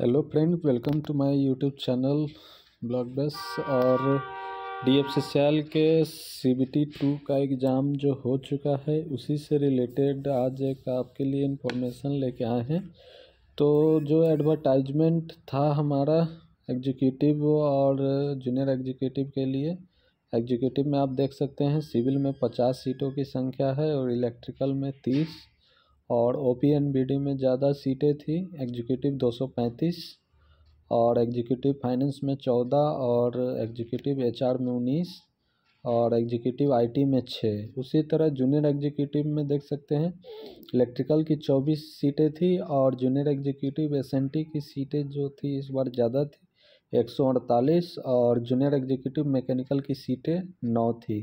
hello friend welcome to my YouTube channel blog base और D F C के C B T two का exam जो हो चुका है उसी से रिलेटेड आज एक आपके लिए इन्फॉर्मेशन लेके आए हैं तो जो एडवर्टाइजमेंट था हमारा एग्जीक्यूटिव और जूनियर एग्जीक्यूटिव के लिए एग्जीक्यूटिव में आप देख सकते हैं सिविल में पचास सीटों की संख्या है और इलेक्ट्रिकल में तीस और O P N B D में ज़्यादा सीटें थी एग्जीक्यूटिव दो सौ पैंतीस और एग्जीक्यूटिव फाइनेंस में चौदह और एग्जीक्यूटिव एच आर में उन्नीस और एग्जीक्यूटिव आईटी में छः उसी तरह जूनियर एग्जीक्यूटिव में देख सकते हैं इलेक्ट्रिकल की चौबीस सीटें थी और जूनियर एग्जीक्यूटिव एस की सीटें जो थी इस बार ज़्यादा थी एक सौ अड़तालीस और जूनियर एग्जीक्यूटिव मैकेनिकल की सीटें नौ थी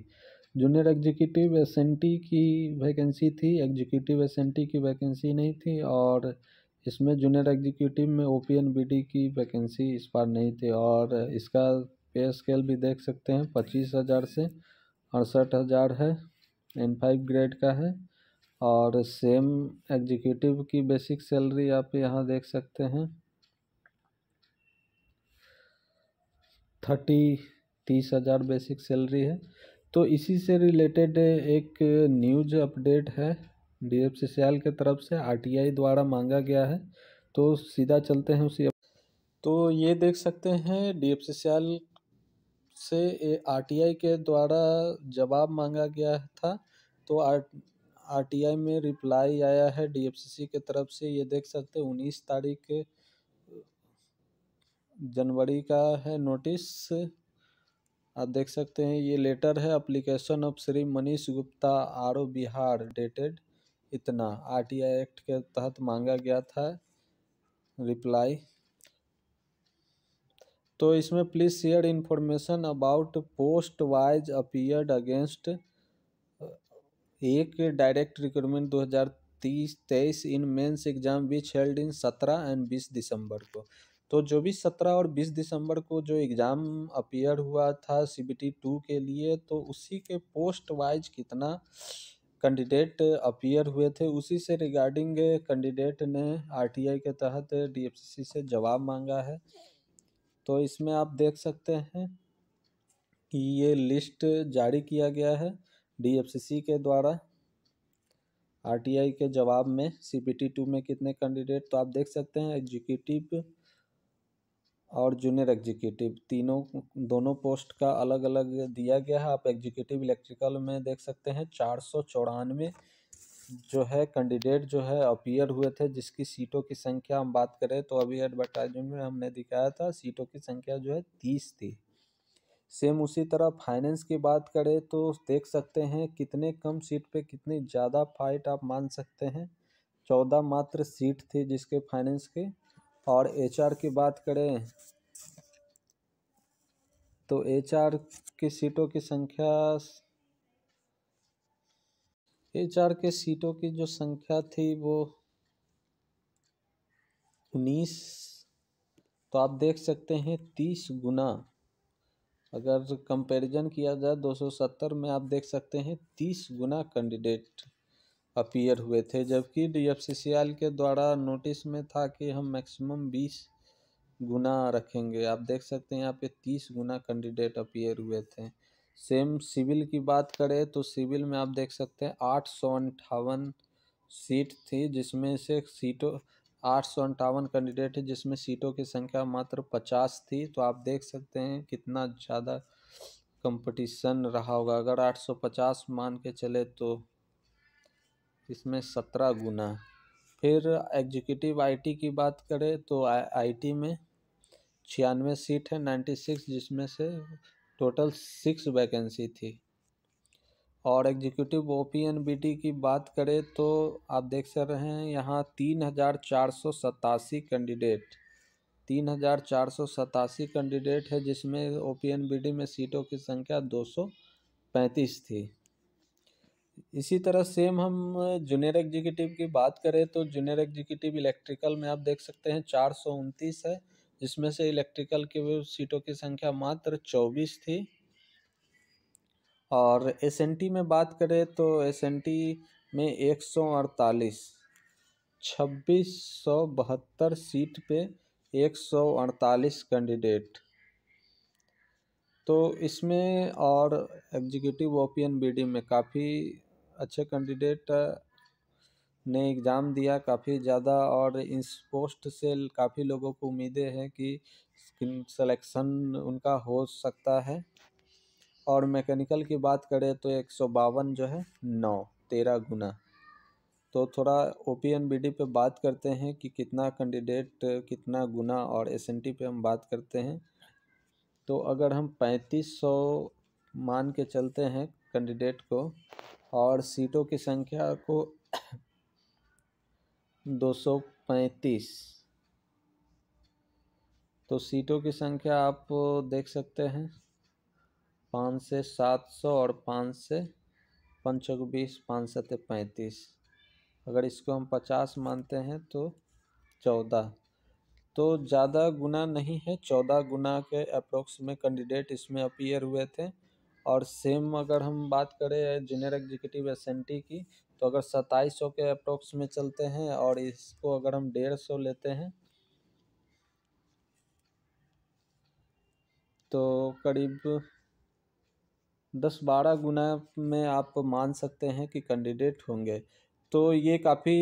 जूनियर एग्जीक्यूटिव एस की वैकेंसी थी एग्जीक्यूटिव एस की वैकेंसी नहीं थी और इसमें जूनियर एग्जीक्यूटिव में ओ पी की वैकेंसी इस बार नहीं थी और इसका पे स्केल भी देख सकते हैं पच्चीस हज़ार से अड़सठ हज़ार है एन फाइव ग्रेड का है और सेम एग्जीक्यूटिव की बेसिक सैलरी आप यहाँ देख सकते हैं थर्टी तीस हज़ार बेसिक सैलरी है तो इसी से रिलेटेड एक न्यूज अपडेट है डी एफ सी सियाल के तरफ से आरटीआई द्वारा मांगा गया है तो सीधा चलते हैं उसी तो ये देख सकते हैं डी एफ सी सियाल से आरटीआई के द्वारा जवाब मांगा गया था तो आर आई में रिप्लाई आया है डी एफ सी सी के तरफ से ये देख सकते हैं उन्नीस तारीख जनवरी का है नोटिस आप देख सकते हैं ये लेटर है application of Shri Manish Gupta R O Bihar dated इतना आर टी आई एक्ट के तहत मांगा गया था रिप्लाई तो इसमें please share information about post wise appeared against एक डायरेक्ट रिक्रूटमेंट दो हज़ार तीस तेईस in mains exam which held in सत्रह एंड बीस दिसंबर को तो चौबीस सत्रह और बीस दिसंबर को जो एग्ज़ाम अपियर हुआ था सी बी टी टू के लिए तो उसी के पोस्ट वाइज कितना कैंडिडेट अपियर हुए थे उसी से रिगार्डिंग कैंडिडेट ने आर टी आई के तहत डी एफ सी से जवाब मांगा है तो इसमें आप देख सकते हैं कि ये लिस्ट जारी किया गया है डीएफसीसी के द्वारा आरटीआई के जवाब में सीपीटी टू में कितने कैंडिडेट तो आप देख सकते हैं एग्जीक्यूटिव और जूनियर एग्जीक्यूटिव तीनों दोनों पोस्ट का अलग अलग दिया गया है आप एग्जीक्यूटिव इलेक्ट्रिकल में देख सकते हैं चार सौ चौरानवे जो है कैंडिडेट जो है अपीयर हुए थे जिसकी सीटों की संख्या हम बात करें तो अभी एडवर्टाइजमेंट में हमने दिखाया था सीटों की संख्या जो है तीस थी सेम उसी तरह फाइनेंस की बात करें तो देख सकते हैं कितने कम सीट पे कितनी ज़्यादा फाइट आप मान सकते हैं चौदह मात्र सीट थी जिसके फाइनेंस के और एचआर की बात करें तो एचआर की सीटों की संख्या एचआर के सीटों की जो संख्या थी वो उन्नीस तो आप देख सकते हैं तीस गुना अगर कंपैरिजन किया जाए दो सौ सत्तर में आप देख सकते हैं तीस गुना कैंडिडेट अपीयर हुए थे जबकि डी के द्वारा नोटिस में था कि हम मैक्सिमम बीस गुना रखेंगे आप देख सकते हैं यहाँ पे तीस गुना कैंडिडेट अपीयर हुए थे सेम सिविल की बात करें तो सिविल में आप देख सकते हैं आठ सौ अंठावन सीट थी जिसमें से सीटों आठ सौ अंठावन कैंडिडेट है जिसमें सीटों की संख्या मात्र पचास थी तो आप देख सकते हैं कितना ज़्यादा कंपटीशन रहा होगा अगर आठ सौ पचास मान के चले तो इसमें सत्रह गुना फिर एग्जीक्यूटिव आईटी की बात करें तो आईटी में छियानवे सीट है नाइन्टी सिक्स जिसमें से टोटल सिक्स वैकेंसी थी और executive O P N B T की बात करें तो आप देख सक रहे हैं यहाँ तीन हज़ार चार सौ सतासी कैंडिडेट तीन हज़ार चार सौ सतासी कैंडिडेट है जिसमें O P N B T में सीटों की संख्या दो सौ पैंतीस थी इसी तरह सेम हम जूनियर एग्जीक्यूटिव की बात करें तो जूनियर एग्जीक्यूटिव इलेक्ट्रिकल में आप देख सकते हैं चार सौ उनतीस है जिसमें से इलेक्ट्रिकल की सीटों की संख्या मात्र चौबीस थी और एस में बात करें तो एस में एक सौ अड़तालीस छब्बीस सौ बहत्तर सीट पे एक सौ अड़तालीस कैंडिडेट तो इसमें और एग्जीक्यूटिव ओपीएन बीडी में काफ़ी अच्छे कैंडिडेट ने एग्ज़ाम दिया काफ़ी ज़्यादा और इस पोस्ट से काफ़ी लोगों को उम्मीदें हैं कि सिलेक्शन उनका हो सकता है और मैकेनिकल की बात करें तो एक सौ बावन जो है नौ तेरह गुना तो थोड़ा O P N B D पर बात करते हैं कि कितना कैंडिडेट कितना गुना और एस एन टी पे हम बात करते हैं तो अगर हम पैंतीस सौ मान के चलते हैं कैंडिडेट को और सीटों की संख्या को 235 तो सीटों की संख्या आप देख सकते हैं पाँच से सात सौ और पाँच से पाँच सौ बीस पाँच सत पैंतीस अगर इसको हम पचास मानते हैं तो चौदह तो ज़्यादा गुना नहीं है चौदह गुना के अप्रोक्स में कैंडिडेट इसमें अपीयर हुए थे और सेम अगर हम बात करें जूनियर एग्जीक्यूटिव एस की तो अगर सत्ताईस सौ के अप्रोक्स में चलते हैं और इसको अगर हम डेढ़ सौ लेते हैं तो करीब दस बारह गुना में आप मान सकते हैं कि कैंडिडेट होंगे तो ये काफ़ी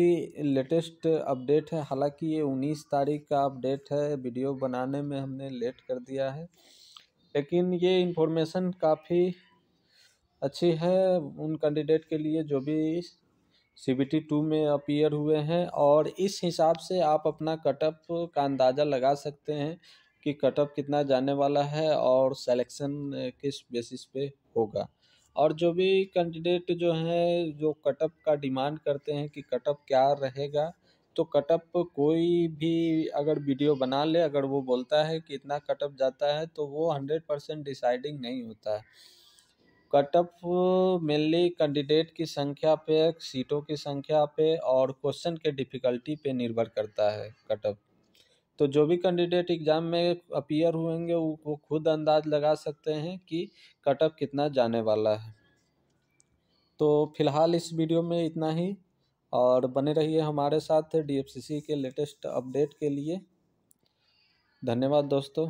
लेटेस्ट अपडेट है हालांकि ये उन्नीस तारीख का अपडेट है वीडियो बनाने में हमने लेट कर दिया है लेकिन ये इन्फॉर्मेशन काफ़ी अच्छी है उन कैंडिडेट के लिए जो भी सी बी टी टू में अपीयर हुए हैं और इस हिसाब से आप अपना कटअप का अंदाज़ा लगा सकते हैं कि कटअप कितना जाने वाला है और सेलेक्शन किस बेसिस पे होगा और जो भी कैंडिडेट जो हैं जो कटअप का डिमांड करते हैं कि कटअप क्या रहेगा तो कटअप कोई भी अगर वीडियो बना ले अगर वो बोलता है कि इतना कटअप जाता है तो वो हंड्रेड परसेंट डिसाइडिंग नहीं होता है कटअप मेनली कैंडिडेट की संख्या पे सीटों की संख्या पे और क्वेश्चन के डिफ़िकल्टी पे निर्भर करता है कटअप तो जो भी कैंडिडेट एग्ज़ाम में अपियर हुएंगे वो खुद अंदाज लगा सकते हैं कि कटअप कितना जाने वाला है तो फिलहाल इस वीडियो में इतना ही और बने रहिए हमारे साथ डी के लेटेस्ट अपडेट के लिए धन्यवाद दोस्तों